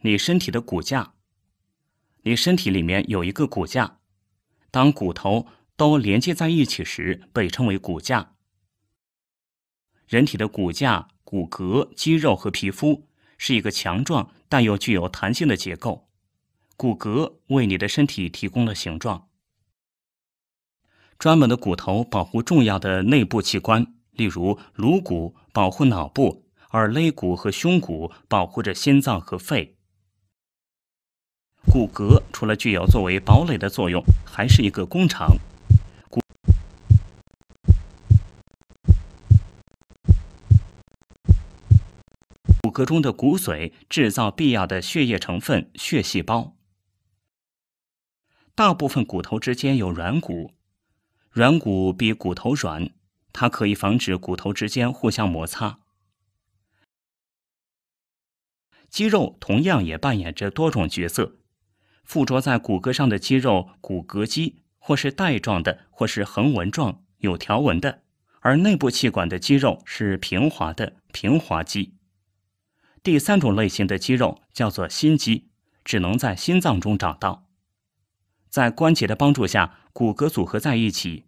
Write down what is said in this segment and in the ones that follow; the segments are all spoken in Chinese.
你身体的骨架，你身体里面有一个骨架。当骨头都连接在一起时，被称为骨架。人体的骨架、骨骼、肌肉和皮肤是一个强壮但又具有弹性的结构。骨骼为你的身体提供了形状。专门的骨头保护重要的内部器官，例如颅骨保护脑部，而肋骨和胸骨保护着心脏和肺。骨骼除了具有作为堡垒的作用，还是一个工厂。骨骼中的骨髓制造必要的血液成分——血细胞。大部分骨头之间有软骨，软骨比骨头软，它可以防止骨头之间互相摩擦。肌肉同样也扮演着多种角色。附着在骨骼上的肌肉，骨骼肌，或是带状的，或是横纹状、有条纹的；而内部气管的肌肉是平滑的，平滑肌。第三种类型的肌肉叫做心肌，只能在心脏中找到。在关节的帮助下，骨骼组合在一起。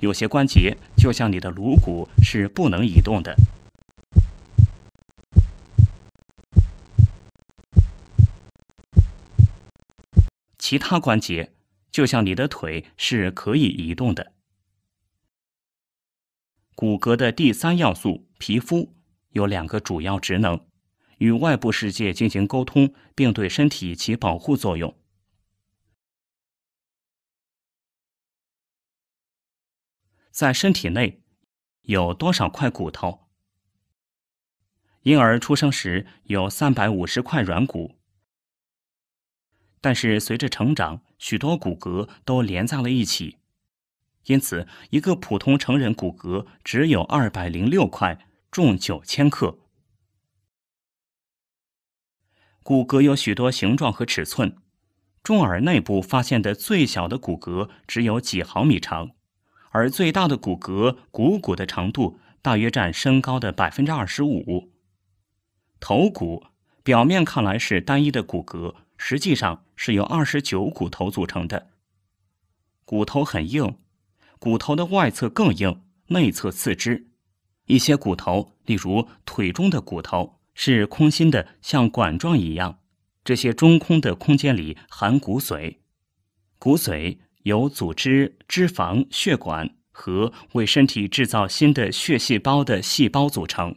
有些关节，就像你的颅骨，是不能移动的。其他关节，就像你的腿是可以移动的。骨骼的第三要素——皮肤，有两个主要职能：与外部世界进行沟通，并对身体起保护作用。在身体内有多少块骨头？婴儿出生时有三百五十块软骨。但是随着成长，许多骨骼都连在了一起，因此一个普通成人骨骼只有二百零六块，重九千克。骨骼有许多形状和尺寸，中耳内部发现的最小的骨骼只有几毫米长，而最大的骨骼股骨的长度大约占身高的百分之二十五。头骨表面看来是单一的骨骼。实际上是由二十九骨头组成的，骨头很硬，骨头的外侧更硬，内侧次之。一些骨头，例如腿中的骨头，是空心的，像管状一样。这些中空的空间里含骨髓，骨髓由组织、脂肪、血管和为身体制造新的血细胞的细胞组成。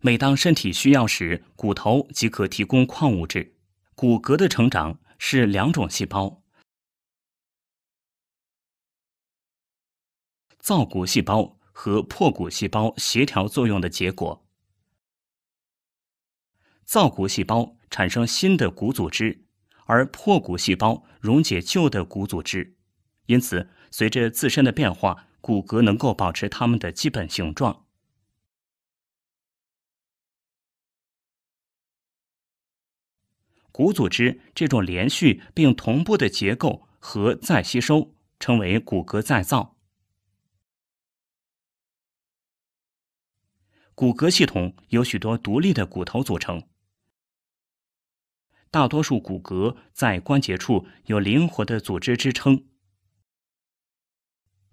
每当身体需要时，骨头即可提供矿物质。骨骼的成长是两种细胞——造骨细胞和破骨细胞——协调作用的结果。造骨细胞产生新的骨组织，而破骨细胞溶解旧的骨组织。因此，随着自身的变化，骨骼能够保持它们的基本形状。骨组织这种连续并同步的结构和再吸收称为骨骼再造。骨骼系统由许多独立的骨头组成，大多数骨骼在关节处有灵活的组织支撑。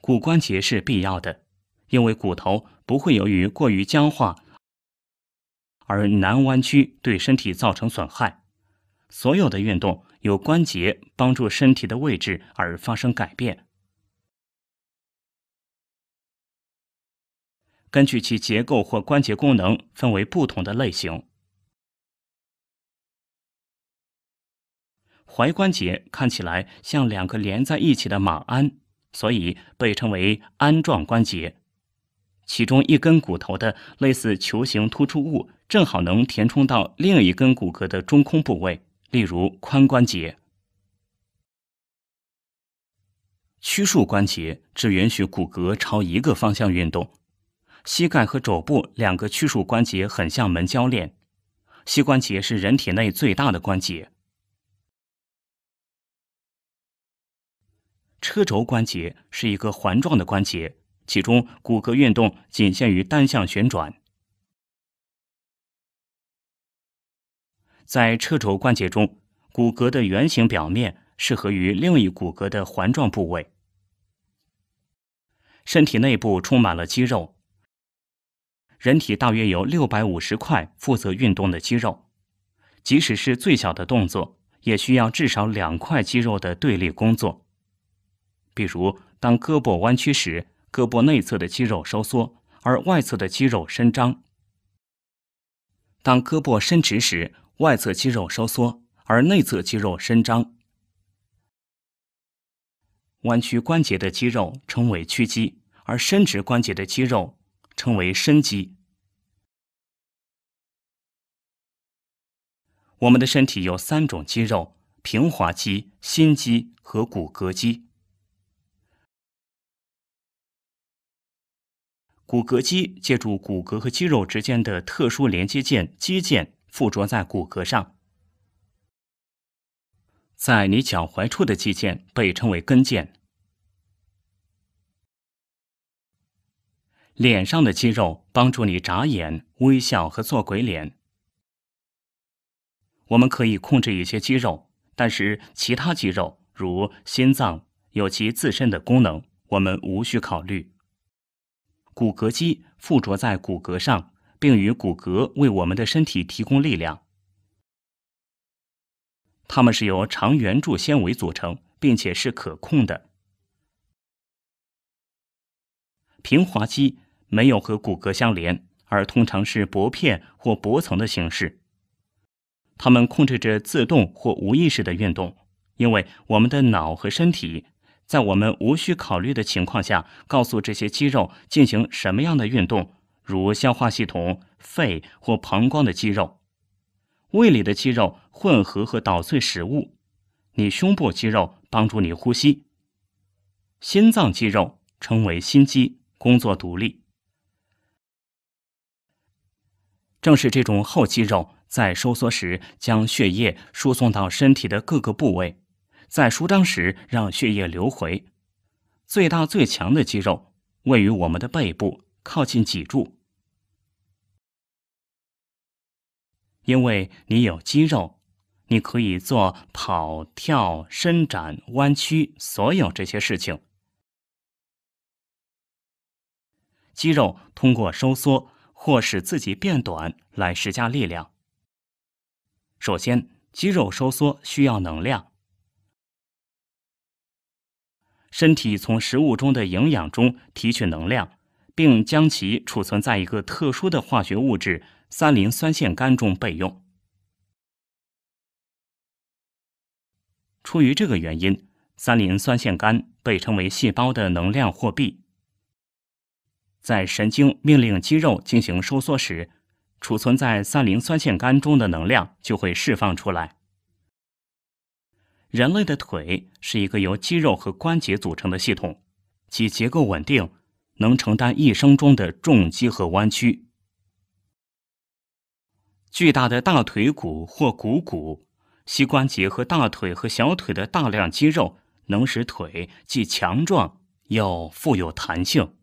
骨关节是必要的，因为骨头不会由于过于僵化而难弯曲，对身体造成损害。所有的运动由关节帮助身体的位置而发生改变，根据其结构或关节功能分为不同的类型。踝关节看起来像两个连在一起的马鞍，所以被称为鞍状关节。其中一根骨头的类似球形突出物正好能填充到另一根骨骼的中空部位。例如，髋关节、屈曲关节只允许骨骼朝一个方向运动。膝盖和肘部两个屈曲关节很像门铰链。膝关节是人体内最大的关节。车轴关节是一个环状的关节，其中骨骼运动仅限于单向旋转。在车轴关节中，骨骼的圆形表面适合于另一骨骼的环状部位。身体内部充满了肌肉。人体大约有六百五十块负责运动的肌肉。即使是最小的动作，也需要至少两块肌肉的对立工作。比如，当胳膊弯曲时，胳膊内侧的肌肉收缩，而外侧的肌肉伸张；当胳膊伸直时，外侧肌肉收缩，而内侧肌肉伸张。弯曲关节的肌肉称为屈肌，而伸直关节的肌肉称为伸肌。我们的身体有三种肌肉：平滑肌、心肌和骨骼肌。骨骼肌借助骨骼和肌肉之间的特殊连接件——肌腱。附着在骨骼上，在你脚踝处的肌腱被称为跟腱。脸上的肌肉帮助你眨眼、微笑和做鬼脸。我们可以控制一些肌肉，但是其他肌肉，如心脏，有其自身的功能，我们无需考虑。骨骼肌附着在骨骼上。并与骨骼为我们的身体提供力量。它们是由长圆柱纤维组成，并且是可控的。平滑肌没有和骨骼相连，而通常是薄片或薄层的形式。它们控制着自动或无意识的运动，因为我们的脑和身体在我们无需考虑的情况下，告诉这些肌肉进行什么样的运动。如消化系统、肺或膀胱的肌肉，胃里的肌肉混合和捣碎食物，你胸部肌肉帮助你呼吸，心脏肌肉称为心肌，工作独立。正是这种厚肌肉在收缩时将血液输送到身体的各个部位，在舒张时让血液流回。最大最强的肌肉位于我们的背部，靠近脊柱。因为你有肌肉，你可以做跑、跳、伸展、弯曲，所有这些事情。肌肉通过收缩或使自己变短来施加力量。首先，肌肉收缩需要能量。身体从食物中的营养中提取能量，并将其储存在一个特殊的化学物质。三磷酸腺苷中备用。出于这个原因，三磷酸腺苷被称为细胞的能量货币。在神经命令肌肉进行收缩时，储存在三磷酸腺苷中的能量就会释放出来。人类的腿是一个由肌肉和关节组成的系统，其结构稳定，能承担一生中的重击和弯曲。巨大的大腿骨或股骨、膝关节和大腿和小腿的大量肌肉，能使腿既强壮又富有弹性。